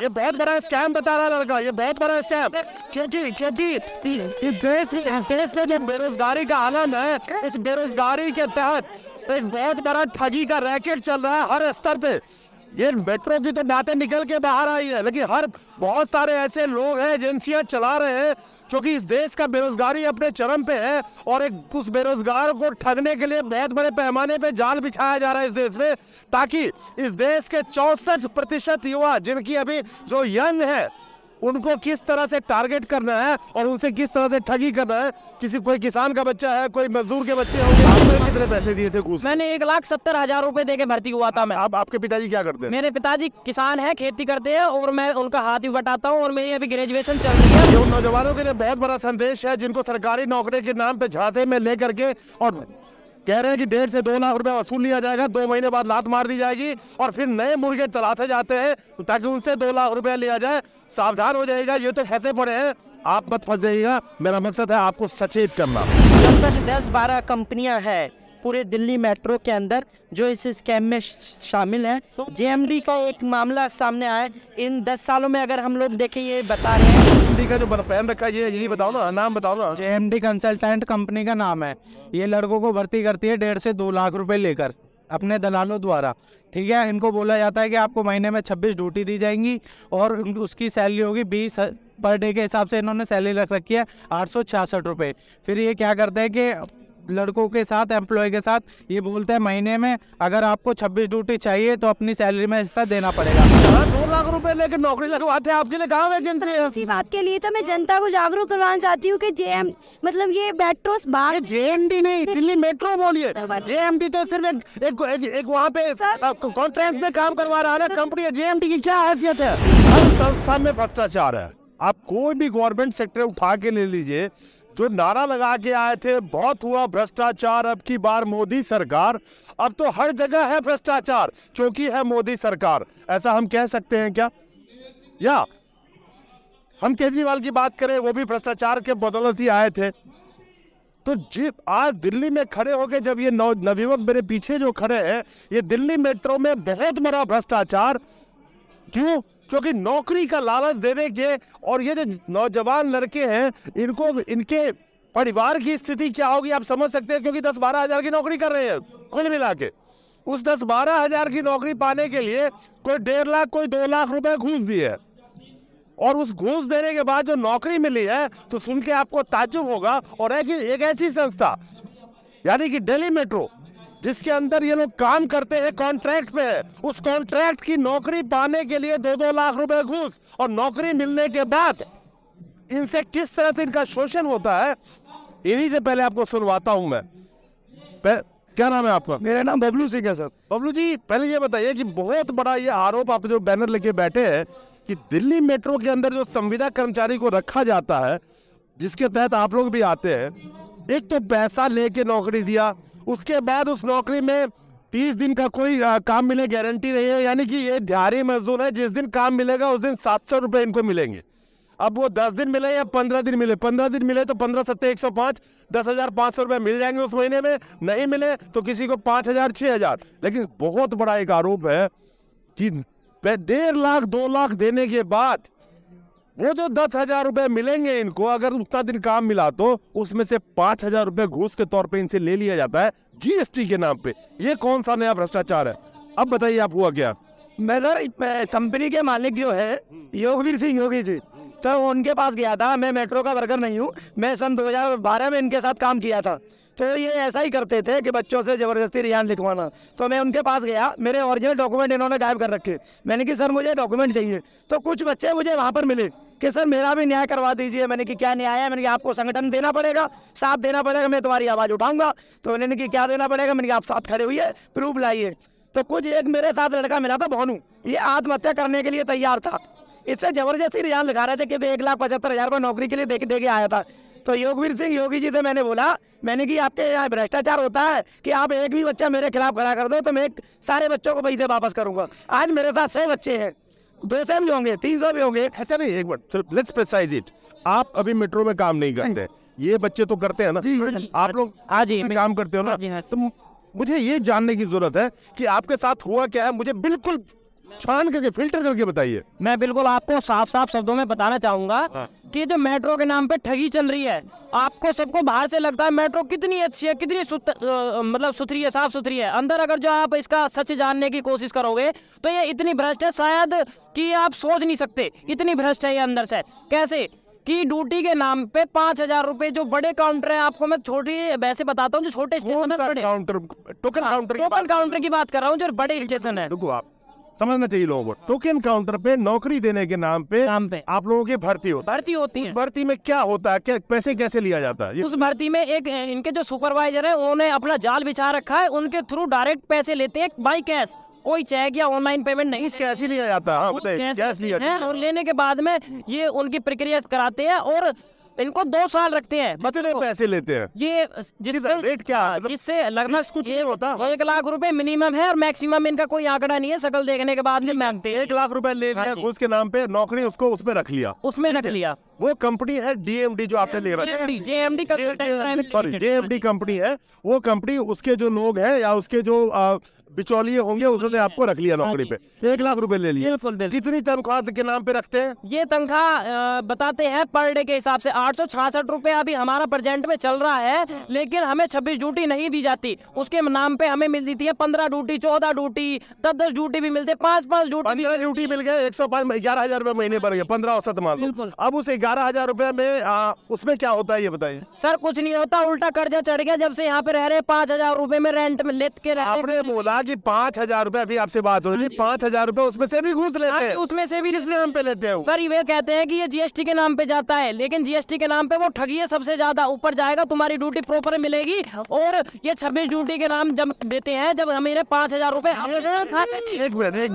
ये बहुत बड़ा स्कैम बता रहा लड़का ये बहुत बड़ा स्कैम क्योंकि क्योंकि इस देश इस देश में जो बेरोजगारी का आलम है इस बेरोजगारी के तहत एक बहुत बड़ा ठगी का रैकेट चल रहा है हर स्तर पे ये मेट्रो की तो बातें निकल के बाहर आई है लेकिन हर बहुत सारे ऐसे लोग हैं एजेंसियां चला रहे हैं क्योंकि इस देश का बेरोजगारी अपने चरम पे है और एक उस बेरोजगार को ठगने के लिए बेहद बड़े पैमाने पे जाल बिछाया जा रहा है इस देश में ताकि इस देश के चौसठ प्रतिशत युवा जिनकी अभी जो यंग है उनको किस तरह से टारगेट करना है और उनसे किस तरह से ठगी करना है किसी कोई किसान का बच्चा है कोई मजदूर के बच्चे होंगे आपने कितने पैसे दिए थे घूस मैंने एक लाख सत्तर हजार रूपए दे के भर्ती हुआ था मैं आप, आपके पिताजी क्या करते हैं मेरे पिताजी किसान है खेती करते हैं और मैं उनका हाथ भी बटाता हूँ और मेरी अभी ग्रेजुएशन चल रही है उन नौजवानों के लिए बहुत बड़ा संदेश है जिनको सरकारी नौकरी के नाम पे झांसे में लेकर के और कह रहे हैं कि डेढ़ से दो लाख रुपए वसूल लिया जाएगा दो महीने बाद लात मार दी जाएगी और फिर नए मुर्गे तलाशे जाते हैं ताकि उनसे दो लाख रुपया लिया जाए सावधान हो जाएगा ये तो फंसे पड़े हैं आप मत फंस जाइएगा मेरा मकसद है आपको सचेत करना लगभग दस बारह कंपनियां है पूरे दिल्ली मेट्रो के अंदर जो इस स्कैम में शामिल है जेएमडी का एक मामला सामने आया इन दस सालों में अगर हम लोग देखें ये बता रहे हैं एमडी का जो पहन रखा है ये यही बताओ ना नाम बताओ ना J M D consultant company का नाम है ये लड़कों को भर्ती करती है डेढ़ से दो लाख रुपए लेकर अपने दलालों द्वारा ठीक है इनको बोला जाता है कि आपको महीने में छब्बीस ड्यूटी दी जाएंगी और उसकी सैलरी होगी बीस पर डे के हिसाब से इन्होंने सैलरी रख रखी है आठ सौ छियासठ रुपये फिर ये क्या करते हैं कि लड़कों के साथ एम्प्लॉय के साथ ये बोलते हैं महीने में अगर आपको 26 ड्यूटी चाहिए तो अपनी सैलरी में हिस्सा देना पड़ेगा दो लाख रुपए लेकर नौकरी लगवाते हैं आपके लिए गाँव वैकेंसी है इसी बात के लिए तो मैं जनता को जागरूक करवाना चाहती हूँ कि एम मतलब ये मेट्रो बाहर डी नहीं दिल्ली मेट्रो बोलिए जे एम डी तो सिर्फ एक एक, एक, एक वहाँ पे कॉन्ट्रैक्ट में काम करवा रहा है कंपनी जे एम डी की क्या हैसियत है हर संस्था में भ्रष्टाचार है आप कोई भी गवर्नमेंट सेक्टर उठा के ले लीजिए जो नारा लगा के आए थे बहुत हुआ भ्रष्टाचार अब की बार मोदी सरकार अब तो हर जगह है भ्रष्टाचार क्योंकि है मोदी सरकार ऐसा हम कह सकते हैं क्या या हम केजरीवाल की बात करें वो भी भ्रष्टाचार के बदौलत ही आए थे तो जी आज दिल्ली में खड़े हो गए जब ये नौ नवयुवक मेरे पीछे जो खड़े हैं ये दिल्ली मेट्रो में बहुत बड़ा भ्रष्टाचार क्यों क्योंकि नौकरी का लालच देने के और ये जो नौजवान लड़के हैं इनको इनके परिवार की स्थिति क्या होगी आप समझ सकते हैं क्योंकि दस बारह हज़ार की नौकरी कर रहे हैं कुल मिला के उस दस बारह हज़ार की नौकरी पाने के लिए कोई डेढ़ लाख कोई दो लाख रुपए घूस दिए है और उस घूस देने के बाद जो नौकरी मिली है तो सुन के आपको ताजुब होगा और एक, एक ऐसी संस्था यानी कि दिल्ली मेट्रो जिसके अंदर ये लोग काम करते हैं कॉन्ट्रैक्ट पे उस कॉन्ट्रैक्ट की नौकरी पाने के लिए दो दो लाख रुपए घूस और नौकरी मिलने के बाद इनसे किस तरह से इनका शोषण होता है इन्हीं से पहले आपको सुनवाता हूं मैं क्या नाम है आपका मेरा नाम बबलू सिंह है सर बबलू जी पहले ये बताइए कि बहुत बड़ा ये आरोप आप जो बैनर लेके बैठे हैं कि दिल्ली मेट्रो के अंदर जो संविदा कर्मचारी को रखा जाता है जिसके तहत आप लोग भी आते हैं एक तो पैसा लेके नौकरी दिया उसके बाद उस नौकरी में तीस दिन का कोई आ, काम मिलने गारंटी नहीं है यानी कि ये दिहाड़ी मजदूर है जिस दिन काम मिलेगा उस दिन सात सौ रुपये इनको मिलेंगे अब वो दस दिन मिले या पंद्रह दिन मिले पंद्रह दिन मिले तो पंद्रह सत्तर एक सौ पाँच दस हज़ार पाँच सौ रुपये मिल जाएंगे उस महीने में नहीं मिले तो किसी को पाँच हज़ार छः हज़ार लेकिन बहुत बड़ा एक आरोप है कि डेढ़ लाख दो लाख देने के बाद वो जो दस हजार रुपए मिलेंगे इनको अगर उतना दिन काम मिला तो उसमें से पांच हजार रुपए घूस के तौर पे इनसे ले लिया जाता है जीएसटी के नाम पे ये कौन सा नया भ्रष्टाचार है अब बताइए आप हुआ क्या मैं कंपनी के मालिक जो है हम्म। योगवीर सिंह योगी जी तो उनके पास गया था मैं मेट्रो का वर्कर नहीं हूँ मैं सन 2012 में इनके साथ काम किया था तो ये ऐसा ही करते थे कि बच्चों से ज़बरदस्ती रियान लिखवाना तो मैं उनके पास गया मेरे ओरिजिनल डॉक्यूमेंट इन्होंने गायब कर रखे मैंने कि सर मुझे डॉक्यूमेंट चाहिए तो कुछ बच्चे मुझे वहाँ पर मिले कि सर मेरा भी न्याय करवा दीजिए मैंने कि क्या न्याय है मैंने कि आपको संगठन देना पड़ेगा साथ देना पड़ेगा मैं तुम्हारी आवाज़ उठाऊंगा तो उन्होंने कि क्या देना पड़ेगा मैंने कि आप साथ खड़े हुए प्रूफ लाइए तो कुछ एक मेरे साथ लड़का मिला था भोनू ये आत्महत्या करने के लिए तैयार था इससे जबरदस्ती रिजाम लगा रहे थे कि एक लाख पचहत्तर हज़ार रुपये नौकरी के लिए देख दे के आया था तो योगवीर सिंह योगी जी से मैंने बोला मैंने कि आपके यहाँ भ्रष्टाचार होता है कि आप एक भी बच्चा मेरे खिलाफ खड़ा कर दो तो मैं सारे बच्चों को पैसे वापस करूँगा आज मेरे साथ छः बच्चे हैं दो सौ भी होंगे तीन सौ भी होंगे अच्छा नहीं एक बार लेट्स प्रिसाइज इट आप अभी मेट्रो में काम नहीं करते ये बच्चे तो करते हैं ना आप लोग आज ही काम करते हो ना तो मुझे ये जानने की जरूरत है कि आपके साथ हुआ क्या है मुझे बिल्कुल छान करके फिल्टर करके बताइए मैं बिल्कुल आपको साफ साफ शब्दों में बताना चाहूंगा हाँ। कि जो मेट्रो के नाम पे ठगी चल रही है आपको सबको बाहर से लगता है मेट्रो कितनी अच्छी है कितनी सुत, आ, मतलब सुथरी है साफ सुथरी है अंदर अगर जो आप इसका सच जानने की कोशिश करोगे तो ये इतनी भ्रष्ट है शायद कि आप सोच नहीं सकते इतनी भ्रष्ट है ये अंदर से कैसे कि ड्यूटी के नाम पे पांच हजार रूपए जो बड़े काउंटर है आपको मैं छोटी वैसे बताता हूँ जो छोटे counter token counter token counter की बात कर रहा हूँ जो बड़े स्टेशन है रुको आप समझना चाहिए लोगों को टोकन काउंटर पे नौकरी देने के नाम पे नाम पे आप लोगों की भर्ती होती भर्ती होती है भर्ती में क्या होता है क्या पैसे कैसे लिया जाता है उस भर्ती में एक इनके जो सुपरवाइजर है उन्होंने अपना जाल बिछा रखा है उनके थ्रू डायरेक्ट पैसे लेते हैं बाई कैश कोई चेक या ऑनलाइन पेमेंट नहीं कैसे लिया हाँ, जाता है और लेने के बाद में ये उनकी प्रक्रिया कराते हैं और इनको दो साल रखते हैं कितने पैसे लेते हैं ये जिससे रेट क्या मतलब हाँ, जिससे लगना कुछ ये होता एक लाख रुपए मिनिमम है और मैक्सिमम इनका कोई आंकड़ा नहीं है सकल देखने के बाद मांगते हैं एक लाख रुपए ले हाँ लिया उसके नाम पे नौकरी उसको उसमें रख लिया उसमें रख लिया वो कंपनी है डीएमडी जो आपने ले रहा है जेएमडी सॉरी जेएमडी कंपनी है वो कंपनी उसके जो लोग हैं या उसके जो बिचौलिए होंगे उसने तो आपको रख लिया नौकरी पे हाँ एक लाख रुपए ले लिए कितनी तनख्वाह के नाम पे रखते हैं ये तनख्वाह बताते हैं पर डे के हिसाब से आठ सौ छियासठ रूपए अभी हमारा प्रेजेंट में चल रहा है लेकिन हमें छब्बीस ड्यूटी नहीं दी जाती उसके नाम पे हमें मिल जाती है पंद्रह ड्यूटी चौदह ड्यूटी दस दस ड्यूटी भी मिलते पाँच पाँच ड्यूटी ड्यूटी मिल गए एक सौ पांच ग्यारह हजार रुपए महीने पर पंद्रह औसत मान लो अब उस ग्यारह हजार रुपए में उसमें क्या होता है ये बताइए सर कुछ नहीं होता उल्टा कर्जा चढ़ गया जब से यहाँ पे रह रहे पाँच हजार रुपए में रेंट में लेते बोला कहा कि पाँच हजार रूपए अभी आपसे बात हो रही थी हाँ पाँच हजार रूपए उसमें से भी घूस लेते हाँ हैं उसमें से भी किस नाम पे लेते हैं सर वे कहते हैं कि ये जीएसटी के नाम पे जाता है लेकिन जीएसटी के नाम पे वो ठगी है सबसे ज्यादा ऊपर जाएगा तुम्हारी ड्यूटी प्रॉपर मिलेगी और ये छब्बीस ड्यूटी के नाम जब देते हैं जब हमें पाँच हजार रूपए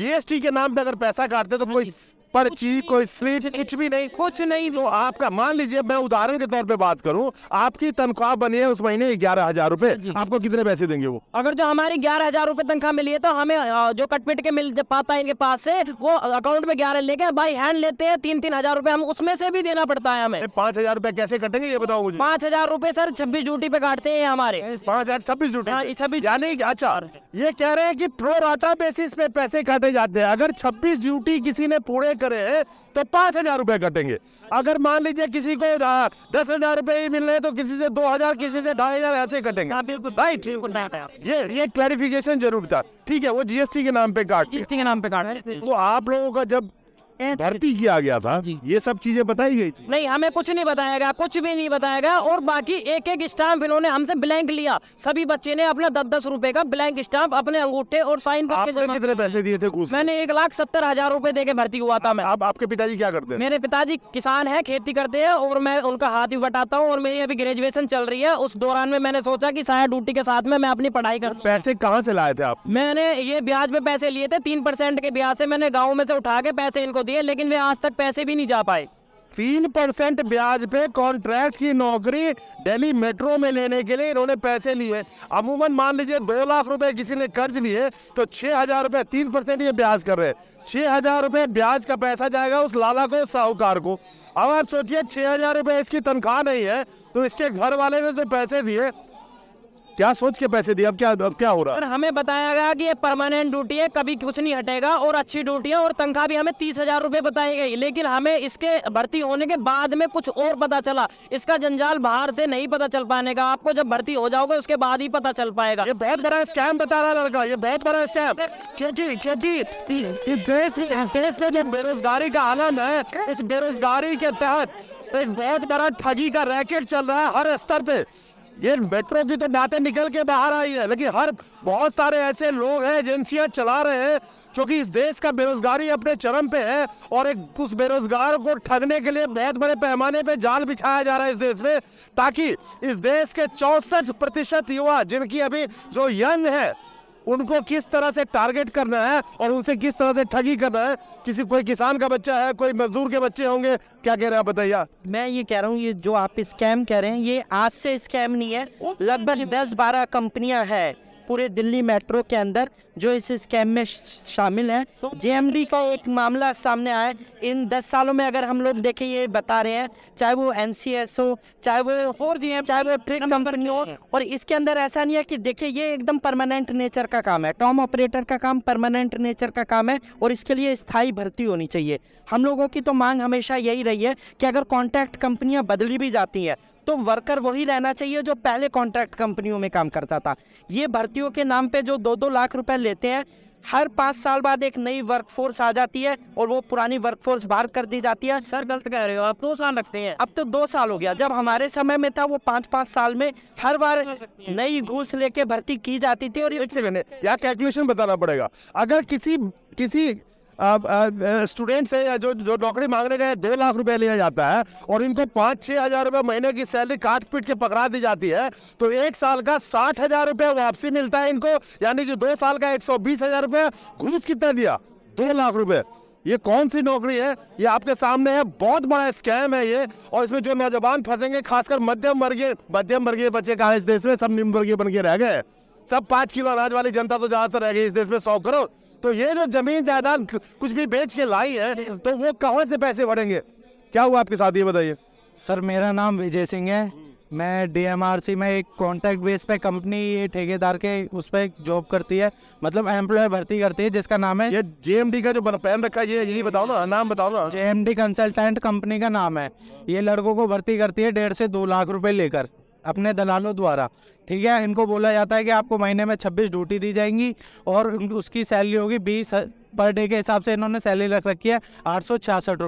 जीएसटी के नाम पे अगर पैसा काटते तो हाँ कोई पर्ची कोई स्लिप कुछ भी नहीं कुछ नहीं तो आपका मान लीजिए मैं उदाहरण के तौर पे बात करूं आपकी तनख्वाह बनी है उस महीने ग्यारह हजार रूपए आपको कितने पैसे देंगे वो अगर जो हमारी ग्यारह हजार रूपए तनख्वाह मिली है तो हमें जो कटपिट के मिल पाता है इनके पास से वो अकाउंट में ग्यारह लेके बाई हैंड लेते हैं तीन तीन हजार रूपए हम उसमें से भी देना पड़ता है हमें पाँच हजार रूपए कैसे कटेंगे ये बताओ मुझे पाँच हजार रूपए सर छब्बीस ड्यूटी पे काटते हैं हमारे पाँच हजार छब्बीस ड्यूटी हाँ, छब्बीस यानी अच्छा ये कह रहे हैं की प्रोराटा बेसिस पे पैसे काटे जाते हैं अगर छब्बीस ड्यूटी किसी ने पूरे करे हैं तो पांच हजार रुपए कटेंगे अगर मान लीजिए किसी को दस हजार रुपए ही मिल रहे तो किसी से दो हजार किसी से ढाई हजार ऐसे कटेंगे राइट हाँ, ये ये क्लैरिफिकेशन जरूर था ठीक है वो जीएसटी के नाम पे काट जीएसटी के नाम पे काट है तो आप लोगों का जब भर्ती किया गया था ये सब चीजें बताई गई थी नहीं हमें कुछ नहीं बताया गया कुछ भी नहीं बताया गया और बाकी एक एक स्टाम्प इन्होंने हमसे ब्लैंक लिया सभी बच्चे ने अपना दस दस रूपए का ब्लैंक स्टाम्प अपने अंगूठे और साइन कितने पैसे दिए थे मैंने एक लाख सत्तर हजार रूपए दे के भर्ती हुआ था मैं आप, आपके पिताजी क्या करते हैं मेरे पिताजी किसान है खेती करते हैं और मैं उनका हाथ भी बटाता हूँ और मेरी अभी ग्रेजुएशन चल रही है उस दौरान में मैंने सोचा की साया ड्यूटी के साथ में मैं अपनी पढ़ाई कर पैसे कहाँ से लाए थे आप मैंने ये ब्याज में पैसे लिए थे तीन परसेंट के ब्याज से मैंने गाँव में से उठा के पैसे इनको होती है लेकिन वे आज तक पैसे भी नहीं जा पाए तीन परसेंट ब्याज पे कॉन्ट्रैक्ट की नौकरी दिल्ली मेट्रो में लेने के लिए इन्होंने पैसे लिए अमूमन मान लीजिए दो लाख रुपए किसी ने कर्ज लिए तो छह हज़ार रुपए तीन परसेंट ये ब्याज कर रहे हैं छह हज़ार रुपए ब्याज का पैसा जाएगा उस लाला को साहूकार को अब आप सोचिए छह हज़ार रुपए इसकी तनख्वाह नहीं है तो इसके घर वाले ने जो तो पैसे दिए क्या सोच के पैसे दिए अब क्या अब क्या हो रहा है हमें बताया गया कि ये परमानेंट ड्यूटी है कभी कुछ नहीं हटेगा और अच्छी ड्यूटी है और तनख्वाह भी हमें तीस हजार रूपए बताई गई लेकिन हमें इसके भर्ती होने के बाद में कुछ और पता चला इसका जंजाल बाहर से नहीं पता चल पाने का आपको जब भर्ती हो जाओगे उसके बाद ही पता चल पाएगा ये बहुत बड़ा स्कैम बता रहा लड़का ये बहुत बड़ा स्कैम क्योंकि क्योंकि इस देश देश में जो बेरोजगारी का आनंद है इस बेरोजगारी के तहत एक बहुत बड़ा ठगी का रैकेट चल रहा है हर स्तर पे ये मेट्रो की तो नाते निकल के बाहर आई है लेकिन हर बहुत सारे ऐसे लोग हैं एजेंसियां चला रहे हैं क्योंकि इस देश का बेरोजगारी अपने चरम पे है और एक उस बेरोजगार को ठगने के लिए बहुत बड़े पैमाने पे जाल बिछाया जा रहा है इस देश में ताकि इस देश के चौसठ प्रतिशत युवा जिनकी अभी जो यंग है उनको किस तरह से टारगेट करना है और उनसे किस तरह से ठगी करना है किसी कोई किसान का बच्चा है कोई मजदूर के बच्चे होंगे क्या कह रहे हैं आप बताइए मैं ये कह रहा हूँ ये जो आप स्कैम कह रहे हैं ये आज से स्कैम नहीं है लगभग दस बारह कंपनियां हैं पूरे दिल्ली मेट्रो के अंदर जो इस स्कैम में शामिल हैं जेएमडी का एक मामला सामने आया इन दस सालों में अगर हम लोग देखें ये बता रहे हैं चाहे वो एन हो चाहे वो चाहे वो ट्रिक कंपनी हो और इसके अंदर ऐसा नहीं है कि देखिए ये एकदम परमानेंट नेचर का काम है टॉम ऑपरेटर का काम परमानेंट नेचर का काम है और इसके लिए स्थायी भर्ती होनी चाहिए हम लोगों की तो मांग हमेशा यही रही है कि अगर कॉन्ट्रैक्ट कंपनियां बदली भी जाती हैं तो वर्कर वही रहना चाहिए जो पहले कॉन्ट्रैक्ट कंपनियों में काम करता था ये भर्ती भर्तियों के नाम पे जो दो दो लाख रुपए लेते हैं हर पाँच साल बाद एक नई वर्कफोर्स आ जाती है और वो पुरानी वर्कफोर्स बाहर कर दी जाती है सर गलत कह रहे हो आप दो साल रखते हैं अब तो दो साल हो गया जब हमारे समय में था वो पाँच पाँच साल में हर बार नई घूस लेके भर्ती की जाती थी और यहाँ कैलकुलेशन बताना पड़ेगा अगर किसी किसी स्टूडेंट्स हैं जो जो नौकरी मांगने गए दो लाख रुपए लिया जाता है और इनको पाँच छः हज़ार रुपये महीने की सैलरी काट पीट के पकड़ा दी जाती है तो एक साल का साठ हज़ार रुपये वापसी मिलता है इनको यानी कि दो साल का एक सौ बीस हज़ार रुपये घूस कितना दिया दो लाख रुपये ये कौन सी नौकरी है ये आपके सामने है बहुत बड़ा स्कैम है ये और इसमें जो नौजवान फंसेंगे खासकर मध्यम वर्गीय मध्यम वर्गीय बच्चे कहा इस देश में सब निम्न वर्गीय बन के रह गए सब पाँच किलो अनाज वाली जनता तो ज़्यादातर रह गई इस देश में सौ करोड़ तो ये जो जमीन जायदाद कुछ भी बेच के लाई है तो वो कहाँ से पैसे भरेंगे क्या हुआ आपके साथ ये बताइए सर मेरा नाम विजय सिंह है मैं डीएमआरसी में एक कॉन्ट्रैक्ट बेस पे कंपनी ये ठेकेदार के उस पर जॉब करती है मतलब एम्प्लॉय भर्ती करती है जिसका नाम है ये जेएमडी का जो पैन रखा है ये यही बताओ ना नाम बताओ ना जेएमडी कंसल्टेंट कंपनी का नाम है ये लड़कों को भर्ती करती है डेढ़ से दो लाख रुपए लेकर अपने दलालों द्वारा ठीक है इनको बोला जाता है कि आपको महीने में 26 ड्यूटी दी जाएंगी और उसकी सैलरी होगी बीस पर डे के हिसाब से इन्होंने सैलरी रख रखी है आठ सौ छियासठ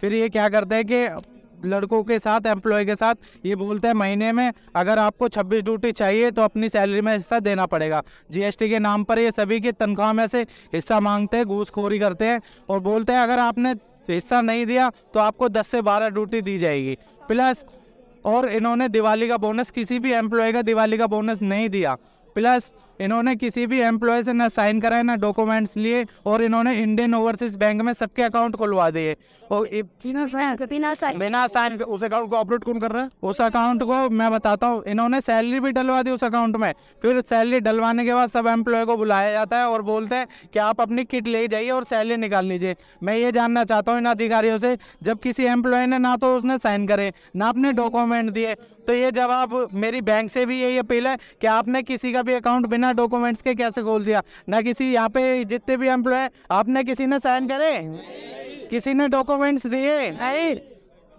फिर ये क्या करते हैं कि लड़कों के साथ एम्प्लॉय के साथ ये बोलते हैं महीने में अगर आपको 26 ड्यूटी चाहिए तो अपनी सैलरी में हिस्सा देना पड़ेगा जीएसटी के नाम पर ये सभी की तनख्वाह में से हिस्सा मांगते हैं घूसखोरी करते हैं और बोलते हैं अगर आपने हिस्सा नहीं दिया तो आपको 10 से 12 ड्यूटी दी जाएगी प्लस और इन्होंने दिवाली का बोनस किसी भी एम्प्लॉय का दिवाली का बोनस नहीं दिया प्लस इन्होंने किसी भी एम्प्लॉय से ना साइन कराए ना डॉक्यूमेंट्स लिए और इन्होंने इंडियन ओवरसीज बैंक में सबके अकाउंट खुलवा दिए और बिना साइन उस अकाउंट को अपलोड कौन कर रहा है उस अकाउंट को मैं बताता हूँ इन्होंने सैलरी भी डलवा दी उस अकाउंट में फिर सैलरी डलवाने के बाद सब एम्प्लॉय को बुलाया जाता है और बोलते हैं कि आप अपनी किट ले जाइए और सैलरी निकाल लीजिए मैं ये जानना चाहता हूँ इन अधिकारियों से जब किसी एम्प्लॉय ने ना तो उसने साइन करे ना अपने डॉक्यूमेंट दिए तो ये जवाब मेरी बैंक से भी यही अपील है कि आपने किसी का भी अकाउंट बिना डॉक्यूमेंट्स के कैसे खोल दिया ना किसी यहाँ पे जितने भी एम्प्लॉय आपने किसी ने साइन करे किसी ने डॉक्यूमेंट्स दिए नहीं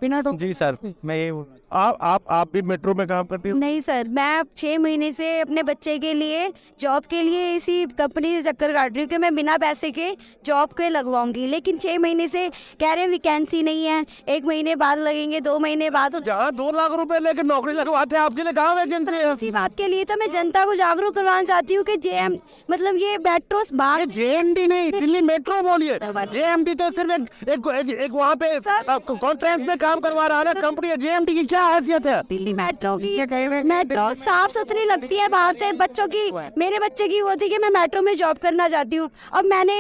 बिना जी सर मैं यही बोल आप आप आप भी मेट्रो में काम करती हैं नहीं सर मैं छह महीने से अपने बच्चे के लिए जॉब के लिए इसी कंपनी से चक्कर काट रही हूँ कि मैं बिना पैसे के जॉब के लगवाऊंगी लेकिन छह महीने से कह रहे हैं वैकेंसी नहीं है एक महीने बाद लगेंगे दो महीने बाद तो- जहाँ दो लाख रूपए लेके नौकरी लगवाते हैं आपके लिए कहाँ इसी बात के लिए तो मैं जनता को जागरूक करवाना चाहती हूँ की जे मतलब ये मेट्रो तो बात जे नहीं दिल्ली मेट्रो बोलिए जे तो सिर्फ एक वहाँ पे कॉन्फ्रेंस में काम करवा रहा है कंपनी तो- जे की क्या क्या हैसियत है दिल्ली मेट्रो की मेट्रो साफ सुथरी लगती है बाहर से बच्चों की मेरे बच्चे की वो थी कि मैं मेट्रो में जॉब करना चाहती हूँ अब मैंने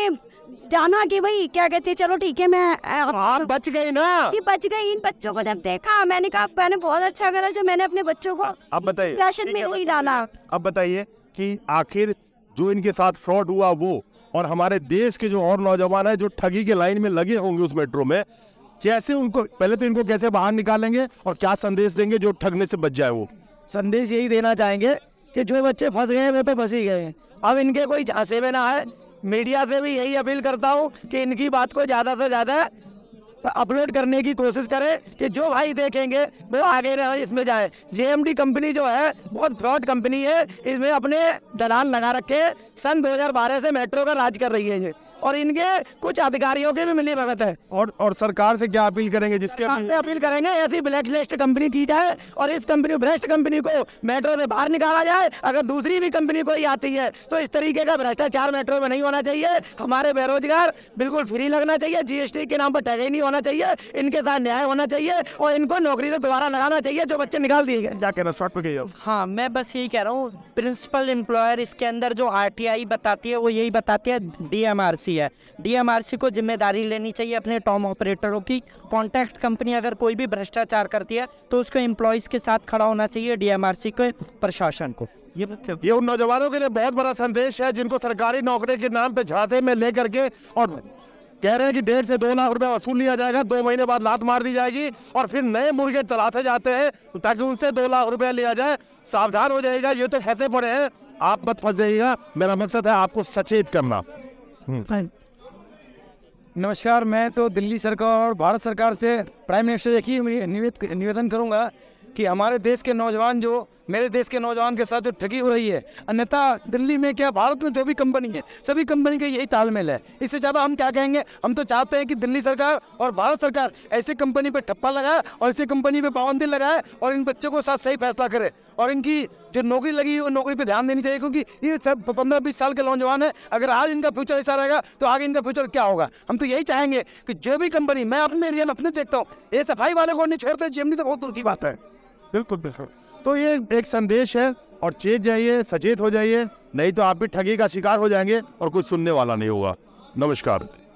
जाना कि भाई क्या कहते चलो ठीक है मैं हाँ, आप बच गई ना जी बच गई इन बच्चों को जब देखा मैंने कहा मैंने बहुत अच्छा करा जो मैंने अपने बच्चों को अब बताइए राशन में नहीं डाला अब बताइए कि आखिर जो इनके साथ फ्रॉड हुआ वो और हमारे देश के जो और नौजवान है जो ठगी के लाइन में लगे होंगे उस मेट्रो में कैसे उनको पहले तो इनको कैसे बाहर निकालेंगे और क्या संदेश देंगे जो ठगने से बच जाए वो संदेश यही देना चाहेंगे कि जो बच्चे फंस गए हैं वे पे फंस ही गए हैं अब इनके कोई झांसे में ना आए मीडिया से भी यही अपील करता हूँ कि इनकी बात को ज़्यादा से ज़्यादा अपलोड करने की कोशिश करें कि जो भाई देखेंगे वो आगे रहे इसमें जाए जे कंपनी जो है बहुत फ्रॉड कंपनी है इसमें अपने दलाल लगा रखे सन 2012 से मेट्रो का राज कर रही है ये और इनके कुछ अधिकारियों के भी मिली भगत है और और सरकार से क्या अपील करेंगे जिसके अपील, अपील करेंगे ऐसी ब्लैक लिस्ट कंपनी की जाए और इस कंपनी भ्रष्ट कंपनी को मेट्रो से बाहर निकाला जाए अगर दूसरी भी कंपनी कोई आती है तो इस तरीके का भ्रष्टाचार मेट्रो में नहीं होना चाहिए हमारे बेरोजगार बिल्कुल फ्री लगना चाहिए जीएसटी के नाम पर टैगे नहीं होना चाहिए इनके साथ न्याय होना चाहिए और इनको नौकरी से दोबारा लगाना चाहिए जो बच्चे निकाल दिए गए क्या कहना शॉर्ट में कहिए हाँ मैं बस यही कह रहा हूँ प्रिंसिपल एम्प्लॉयर इसके अंदर जो आर बताती है वो यही बताती है डी है डी को जिम्मेदारी लेनी चाहिए अपने टॉम ऑपरेटरों की कॉन्ट्रैक्ट कंपनी अगर कोई भी भ्रष्टाचार करती है तो उसको एम्प्लॉयज़ के साथ खड़ा होना चाहिए डी के प्रशासन को ये, मतलब- ये उन नौजवानों के लिए बहुत बड़ा संदेश है जिनको सरकारी नौकरी के नाम पे झांसे में लेकर के और कह रहे हैं कि डेढ़ से दो लाख रुपया वसूल लिया जाएगा दो महीने बाद लात मार दी जाएगी और फिर नए मुर्गे तलाशे जाते हैं ताकि उनसे दो लाख रुपया लिया जाए सावधान हो जाएगा ये तो ऐसे पड़े हैं आप मत फंस जाइएगा मेरा मकसद है आपको सचेत करना हम्म। हाँ नमस्कार मैं तो दिल्ली सरकार और भारत सरकार से प्राइम मिनिस्टर एक ही निवेदन करूँगा कि हमारे देश के नौजवान जो मेरे देश के नौजवान के साथ जो ठगी हो रही है अन्यथा दिल्ली में क्या भारत में जो भी कंपनी है सभी कंपनी का यही तालमेल है इससे ज़्यादा हम क्या कहेंगे हम तो चाहते हैं कि दिल्ली सरकार और भारत सरकार ऐसे कंपनी पर ठप्पा लगाए और ऐसी कंपनी पर पाबंदी लगाए और इन बच्चों के साथ सही फैसला करे और इनकी जो नौकरी लगी है वो नौकरी पर ध्यान देनी चाहिए क्योंकि ये सब पंद्रह बीस साल के नौजवान है अगर आज इनका फ्यूचर ऐसा रहेगा तो आगे इनका फ्यूचर क्या होगा हम तो यही चाहेंगे कि जो भी कंपनी मैं अपने एरिया में अपने देखता हूँ ये सफाई वाले को नहीं छेड़ते जेमनी तो बहुत दूर की बात है बिल्कुल बिल्कुल तो ये एक संदेश है और चेत जाइए सचेत हो जाइए नहीं तो आप भी ठगी का शिकार हो जाएंगे और कुछ सुनने वाला नहीं होगा नमस्कार